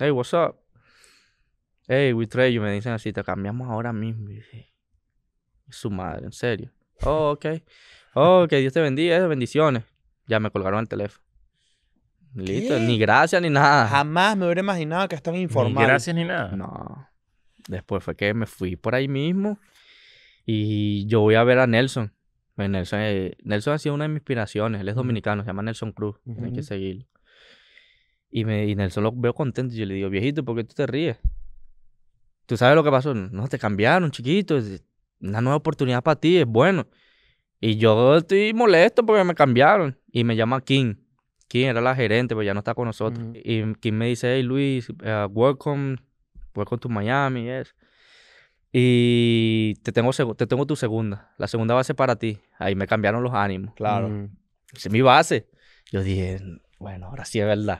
Hey, what's up? Hey, we trade you. Me dicen así, te cambiamos ahora mismo. su madre, en serio. Oh, ok. Oh, que Dios te bendiga, eh, bendiciones. Ya me colgaron al teléfono. Listo, ni gracias ni nada. Jamás me hubiera imaginado que están informados. Ni gracias ni nada. No. Después fue que me fui por ahí mismo y yo voy a ver a Nelson. Pues Nelson, Nelson ha sido una de mis inspiraciones. Él es dominicano, se llama Nelson Cruz. Hay que seguirlo. Y, me, y el lo veo contento. Y yo le digo, viejito, ¿por qué tú te ríes? ¿Tú sabes lo que pasó? No, te cambiaron, chiquito. Es una nueva oportunidad para ti, es bueno. Y yo estoy molesto porque me cambiaron. Y me llama King. King era la gerente, pero pues ya no está con nosotros. Y King me dice, hey Luis, uh, welcome, welcome to Miami, Y te tengo, te tengo tu segunda, la segunda base para ti. Ahí me cambiaron los ánimos. Claro. Esa es mi base. Yo dije, bueno, ahora sí es verdad.